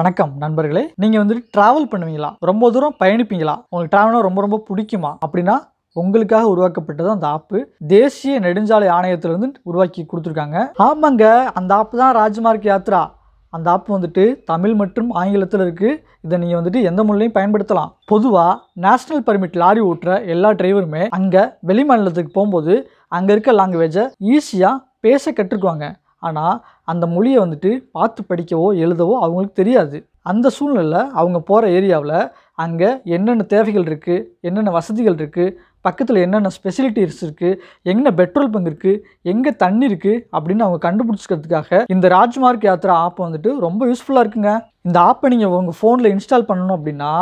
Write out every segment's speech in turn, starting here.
வணக்கம் நண்பர்களே நீங்கள் வந்துட்டு ட்ராவல் பண்ணுவீங்களா ரொம்ப தூரம் பயணிப்பீங்களா உங்களுக்கு ட்ராவல்னா ரொம்ப ரொம்ப பிடிக்குமா அப்படின்னா உங்களுக்காக உருவாக்கப்பட்டது அந்த ஆப்பு தேசிய நெடுஞ்சாலை ஆணையத்திலிருந்து உருவாக்கி கொடுத்துருக்காங்க ஆமாங்க அந்த ஆப்பு தான் ராஜ்மார்க் யாத்ரா அந்த ஆப் வந்துட்டு தமிழ் மற்றும் ஆங்கிலத்தில் இருக்குது இதை நீங்கள் வந்துட்டு எந்த மொழியிலையும் பயன்படுத்தலாம் பொதுவாக நேஷ்னல் பர்மிட் லாரி ஓட்டுற எல்லா டிரைவருமே அங்கே வெளிமாநிலத்துக்கு போகும்போது அங்கே இருக்க லாங்குவேஜை ஈஸியாக பேச கற்றுக்குவாங்க ஆனால் அந்த மொழியை வந்துட்டு பார்த்து படிக்கவோ எழுதவோ அவங்களுக்கு தெரியாது அந்த சூழ்நிலையில் அவங்க போகிற ஏரியாவில் அங்கே என்னென்ன தேவைகள் இருக்குது என்னென்ன வசதிகள் இருக்குது பக்கத்தில் என்னென்ன ஸ்பெசிலிட்டிஸ் இருக்குது எங்கே பெட்ரோல் பங்க் இருக்குது எங்கே தண்ணி இருக்குது அப்படின்னு அவங்க கண்டுபிடிச்சிக்கிறதுக்காக இந்த ராஜ்மார்க் யாத்ரா ஆப் வந்துட்டு ரொம்ப யூஸ்ஃபுல்லாக இருக்குங்க இந்த ஆப்பை நீங்கள் உங்கள் ஃபோனில் இன்ஸ்டால் பண்ணணும் அப்படின்னா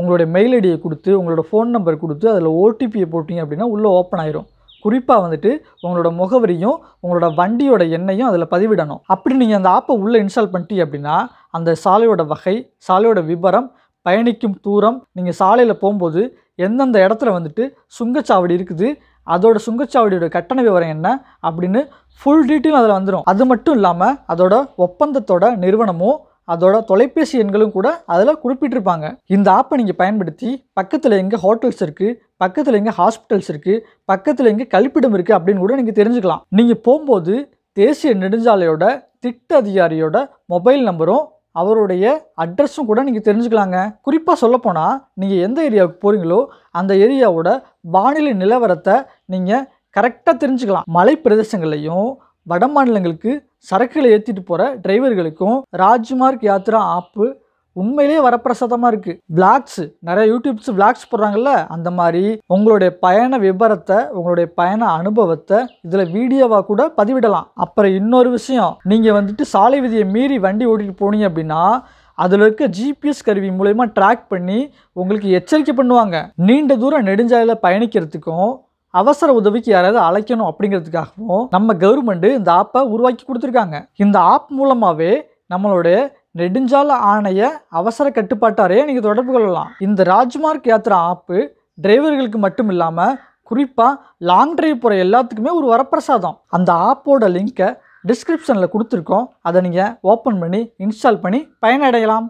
உங்களுடைய மெயில் ஐடியை கொடுத்து உங்களோட ஃபோன் நம்பர் கொடுத்து அதில் ஓடிபியை போட்டிங்க அப்படின்னா உள்ளே ஓப்பன் ஆயிரும் குறிப்பாக வந்துட்டு உங்களோட முகவரியும் உங்களோட வண்டியோட எண்ணையும் அதில் பதிவிடணும் அப்படி நீங்கள் அந்த ஆப்பை உள்ளே இன்ஸ்டால் பண்ணிட்டீங்க அப்படின்னா அந்த சாலையோட வகை சாலையோட விபரம் பயணிக்கும் தூரம் நீங்கள் சாலையில் போகும்போது எந்தெந்த இடத்துல வந்துட்டு சுங்கச்சாவடி இருக்குது அதோட சுங்கச்சாவடியோட கட்டண விவரம் என்ன அப்படின்னு ஃபுல் டீட்டெயில் அதில் வந்துடும் அது மட்டும் இல்லாமல் அதோட ஒப்பந்தத்தோட நிறுவனமும் அதோட தொலைபேசி எண்களும் கூட அதில் குறிப்பிட்டிருப்பாங்க இந்த ஆப்பை நீங்கள் பயன்படுத்தி பக்கத்தில் எங்கே ஹோட்டல்ஸ் இருக்குது பக்கத்தில் எங்கே ஹாஸ்பிட்டல்ஸ் இருக்குது பக்கத்தில் எங்கே கழிப்பிடம் இருக்குது அப்படின்னு கூட நீங்கள் தெரிஞ்சுக்கலாம் நீங்கள் போகும்போது தேசிய நெடுஞ்சாலையோட திட்ட அதிகாரியோட மொபைல் நம்பரும் அவருடைய அட்ரஸும் கூட நீங்கள் தெரிஞ்சுக்கலாங்க குறிப்பாக சொல்லப்போனால் நீங்கள் எந்த ஏரியாவுக்கு போகிறீங்களோ அந்த ஏரியாவோட வானிலை நிலவரத்தை நீங்கள் கரெக்டாக தெரிஞ்சுக்கலாம் மலை பிரதேசங்கள்லையும் வட மாநிலங்களுக்கு சரக்குகளை ஏற்றிட்டு போகிற டிரைவர்களுக்கும் ராஜ்மார்க் யாத்ரா ஆப்பு உண்மையிலேயே வரப்பிரசாதமாக இருக்குது விளாக்ஸ் நிறைய யூடியூப்ஸ் விளாக்ஸ் போடுறாங்கல்ல அந்த மாதிரி உங்களுடைய பயண விபரத்தை உங்களுடைய பயண அனுபவத்தை இதில் வீடியோவாக கூட பதிவிடலாம் அப்புறம் இன்னொரு விஷயம் நீங்கள் வந்துட்டு சாலை விதியை மீறி வண்டி ஓட்டிகிட்டு போனீங்க அப்படின்னா அதில் இருக்க ஜிபிஎஸ் கருவி மூலயமா ட்ராக் பண்ணி உங்களுக்கு எச்சரிக்கை பண்ணுவாங்க நீண்ட தூரம் நெடுஞ்சாலையில் பயணிக்கிறதுக்கும் அவசர உதவிக்கு யாராவது அழைக்கணும் அப்படிங்கிறதுக்காகவும் நம்ம கவர்மெண்ட் இந்த ஆப்பை உருவாக்கி கொடுத்துருக்காங்க இந்த ஆப் மூலமாகவே நம்மளுடைய நெடுஞ்சால ஆணைய அவசர கட்டுப்பாட்டாரே நீங்கள் தொடர்பு கொள்ளலாம் இந்த ராஜ்மார்க் யாத்ரா ஆப்பு டிரைவர்களுக்கு மட்டும் இல்லாமல் குறிப்பாக லாங் டிரைவ் போகிற எல்லாத்துக்குமே ஒரு வரப்பிரசாதம் அந்த ஆப்போட லிங்க்கை டிஸ்கிரிப்ஷனில் கொடுத்துருக்கோம் அதை நீங்கள் ஓப்பன் பண்ணி இன்ஸ்டால் பண்ணி பயனடையலாம்